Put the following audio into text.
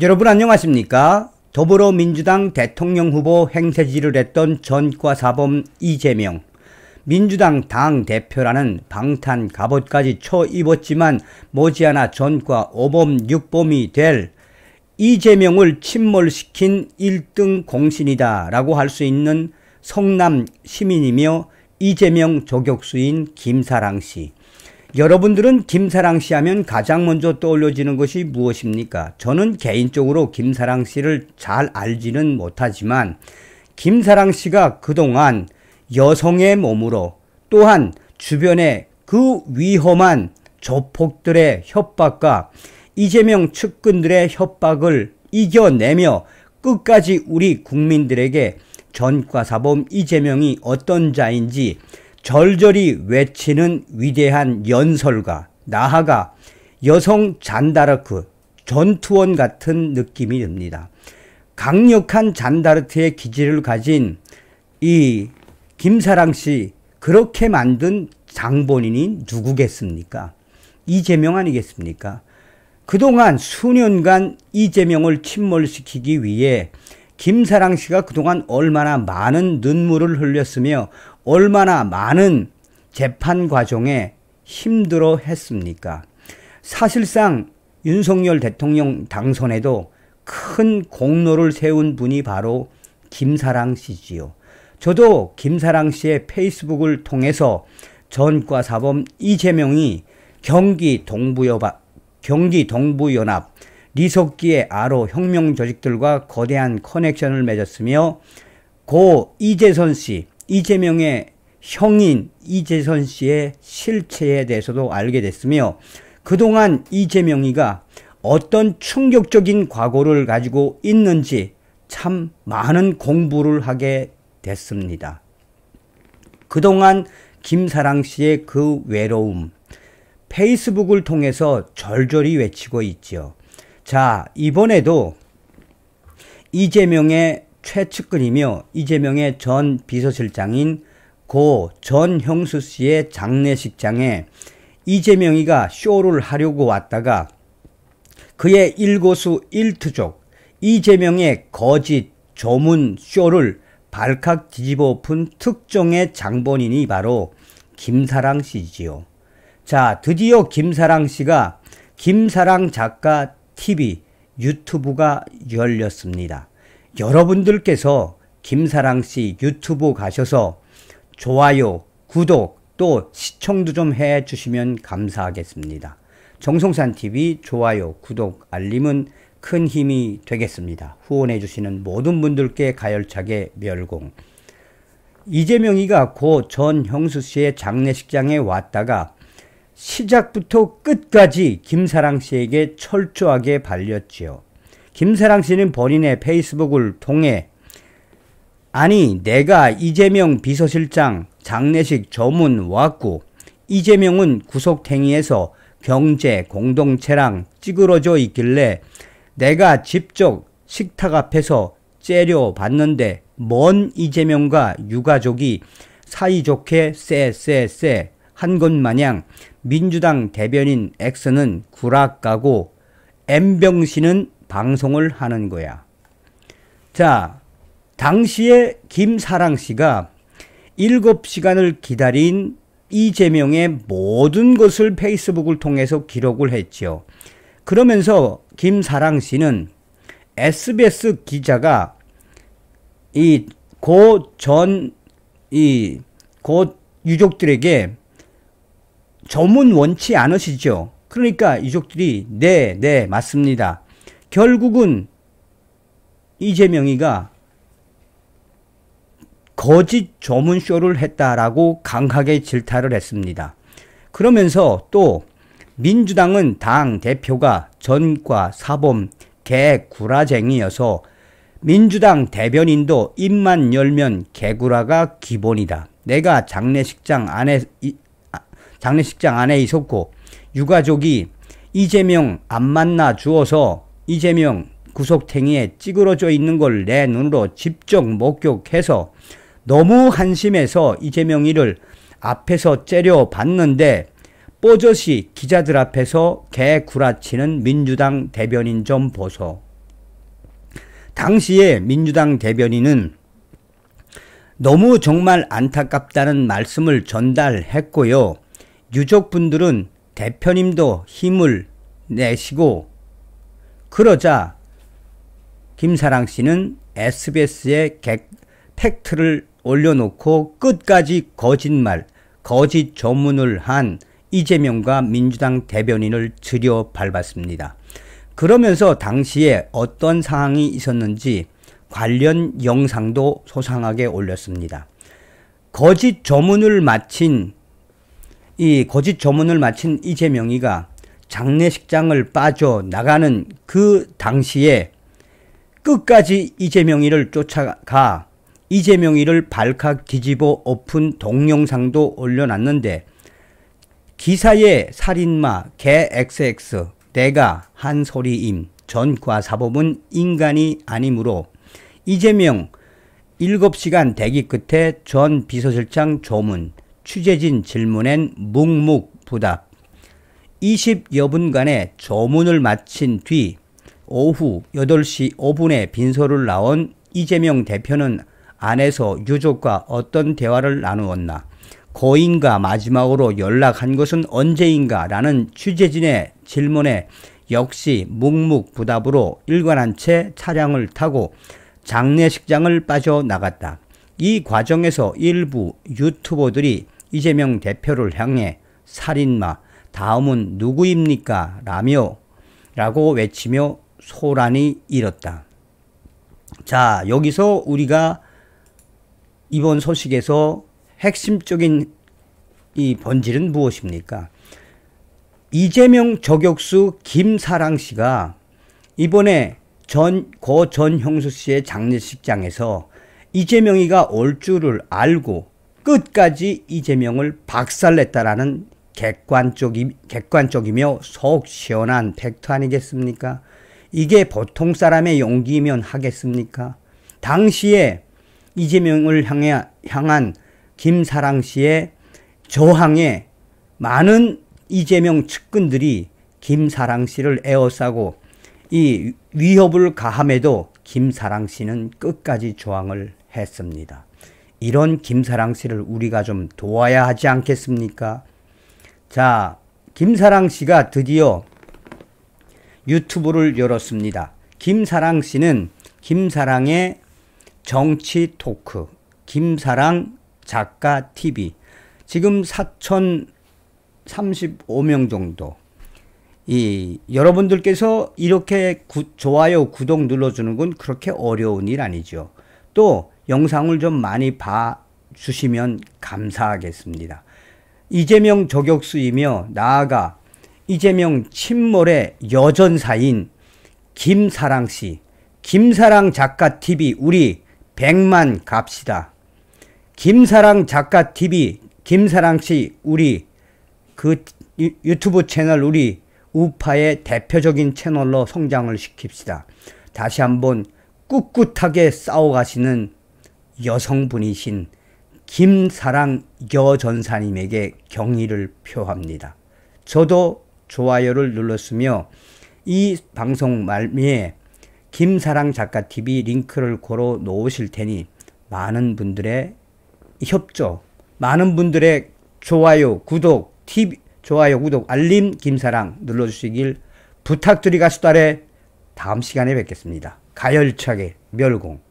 여러분 안녕하십니까? 더불어민주당 대통령 후보 행세지를 했던 전과사범 이재명. 민주당 당 대표라는 방탄 갑옷까지 쳐 입었지만 모지않아 전과 5범 6범이 될 이재명을 침몰시킨 1등 공신이다 라고 할 수 있는 성남 시민이며 이재명 조격수인 김사랑 씨. 여러분들은 김사랑 씨 하면 가장 먼저 떠올려지는 것이 무엇입니까? 저는 개인적으로 김사랑 씨를 잘 알지는 못하지만 김사랑 씨가 그동안 여성의 몸으로 또한 주변의 그 위험한 조폭들의 협박과 이재명 측근들의 협박을 이겨내며 끝까지 우리 국민들에게 전과사범 이재명이 어떤 자인지 절절히 외치는 위대한 연설가, 나하가 여성 잔다르크, 전투원 같은 느낌이 듭니다. 강력한 잔다르트의 기질을 가진 이 김사랑 씨 그렇게 만든 장본인이 누구겠습니까? 이재명 아니겠습니까? 그동안 수년간 이재명을 침몰시키기 위해 김사랑 씨가 그동안 얼마나 많은 눈물을 흘렸으며 얼마나 많은 재판 과정에 힘들어 했습니까? 사실상 윤석열 대통령 당선에도 큰 공로를 세운 분이 바로 김사랑 씨지요. 저도 김사랑 씨의 페이스북을 통해서 전과 사범 이재명이 경기 동부여바, 경기 동부연합 리석기의 아로 혁명 조직들과 거대한 커넥션을 맺었으며 고 이재선 씨 이재명의 형인 이재선 씨의 실체에 대해서도 알게 됐으며 그동안 이재명이가 어떤 충격적인 과거를 가지고 있는지 참 많은 공부를 하게 됐습니다. 그동안 김사랑 씨의 그 외로움, 페이스북을 통해서 절절히 외치고 있죠. 자, 이번에도 이재명의 최측근이며 이재명의 전 비서실장인 고 전형수 씨의 장례식장에 이재명이가 쇼를 하려고 왔다가 그의 일고수 일투족 이재명의 거짓 조문 쇼를 발칵 뒤집어 엎은 특종의 장본인이 바로 김사랑 씨지요. 자, 드디어 김사랑 씨가 김사랑 작가 TV 유튜브가 열렸습니다. 여러분들께서 김사랑 씨 유튜브 가셔서 좋아요, 구독, 또 시청도 좀 해주시면 감사하겠습니다. 정성산 TV 좋아요, 구독, 알림은 큰 힘이 되겠습니다. 후원해주시는 모든 분들께 가열차게 멸공. 이재명이가 고 전 형수 씨의 장례식장에 왔다가 시작부터 끝까지 김사랑 씨에게 철저하게 발렸지요. 김세랑 씨는 본인의 페이스북을 통해 아니 내가 이재명 비서실장 장례식 저문 왔고 이재명은 구속탱이에서 경제 공동체랑 찌그러져 있길래 내가 직접 식탁 앞에서 째려봤는데 먼 이재명과 유가족이 사이좋게 쎄쎄쎄 한 것 마냥 민주당 대변인 X는 구락가고 M병 씨는 방송을 하는 거야. 자, 당시에 김사랑 씨가 7시간을 기다린 이재명의 모든 것을 페이스북을 통해서 기록을 했죠. 그러면서 김사랑 씨는 SBS 기자가 이 고 전이고 유족들에게 점은 원치 않으시죠. 그러니까 유족들이 네, 네, 맞습니다. 결국은 이재명이가 거짓 조문쇼를 했다라고 강하게 질타를 했습니다. 그러면서 또 민주당은 당 대표가 전과 사범 개구라쟁이여서 민주당 대변인도 입만 열면 개구라가 기본이다. 내가 장례식장 안에 아, 장례식장 안에 있었고 유가족이 이재명 안 만나 주어서 이재명 구속탱이에 찌그러져 있는 걸 내 눈으로 직접 목격해서 너무 한심해서 이재명이를 앞에서 째려봤는데 뽀젓이 기자들 앞에서 개 구라치는 민주당 대변인 좀 보소. 당시에 민주당 대변인은 너무 정말 안타깝다는 말씀을 전달했고요. 유족분들은 대표님도 힘을 내시고 그러자 김사랑 씨는 SBS에 객, 팩트를 올려놓고 끝까지 거짓말, 거짓 조문을 한 이재명과 민주당 대변인을 들여 밟았습니다. 그러면서 당시에 어떤 상황이 있었는지 관련 영상도 소상하게 올렸습니다. 거짓 조문을 마친 이 거짓 조문을 마친 이재명이가 장례식장을 빠져 나가는 그 당시에 끝까지 이재명이를 쫓아가 이재명이를 발칵 뒤집어 엎은 동영상도 올려놨는데 기사에 살인마 개 XX 내가 한 소리임 전과사범은 인간이 아니므로 이재명 7시간 대기 끝에 전 비서실장 조문 취재진 질문엔 묵묵부답 20여 분간의 조문을 마친 뒤 오후 8시 5분에 빈소를 나온 이재명 대표는 안에서 유족과 어떤 대화를 나누었나, 고인과 마지막으로 연락한 것은 언제인가 라는 취재진의 질문에 역시 묵묵부답으로 일관한 채 차량을 타고 장례식장을 빠져나갔다. 이 과정에서 일부 유튜버들이 이재명 대표를 향해 살인마, 다음은 누구입니까? 라며 라고 외치며 소란이 일었다. 자, 여기서 우리가 이번 소식에서 핵심적인 이 본질은 무엇입니까? 이재명 저격수 김사랑 씨가 이번에 전, 고전 형수 씨의 장례식장에서 이재명이가 올 줄을 알고 끝까지 이재명을 박살냈다라는 객관적이, 객관적이며 속 시원한 팩트 아니겠습니까? 이게 보통 사람의 용기면 하겠습니까? 당시에 이재명을 향해, 향한 김사랑 씨의 저항에 많은 이재명 측근들이 김사랑 씨를 에워싸고 이 위협을 가함에도 김사랑 씨는 끝까지 저항을 했습니다. 이런 김사랑 씨를 우리가 좀 도와야 하지 않겠습니까? 자, 김사랑 씨가 드디어 유튜브를 열었습니다. 김사랑 씨는 김사랑의 정치 토크, 김사랑 작가 TV. 지금 4,035명 정도. 이, 여러분들께서 이렇게 구, 좋아요, 구독 눌러주는 건 그렇게 어려운 일 아니죠. 또 영상을 좀 많이 봐주시면 감사하겠습니다. 이재명 저격수이며 나아가 이재명 침몰의 여전사인 김사랑 씨, 김사랑 작가 TV 우리 100만 갑시다. 김사랑 작가 TV, 김사랑 씨 우리 그 유튜브 채널 우리 우파의 대표적인 채널로 성장을 시킵시다. 다시 한번 꿋꿋하게 싸워가시는 여성분이신 김사랑 여전사님에게 경의를 표합니다. 저도 좋아요를 눌렀으며 이 방송 말미에 김사랑 작가 TV 링크를 걸어 놓으실 테니 많은 분들의 협조, 많은 분들의 좋아요, 구독, TV, 좋아요, 구독, 알림, 김사랑 눌러주시길 부탁드리가수달의 다음 시간에 뵙겠습니다. 가열차게 멸공.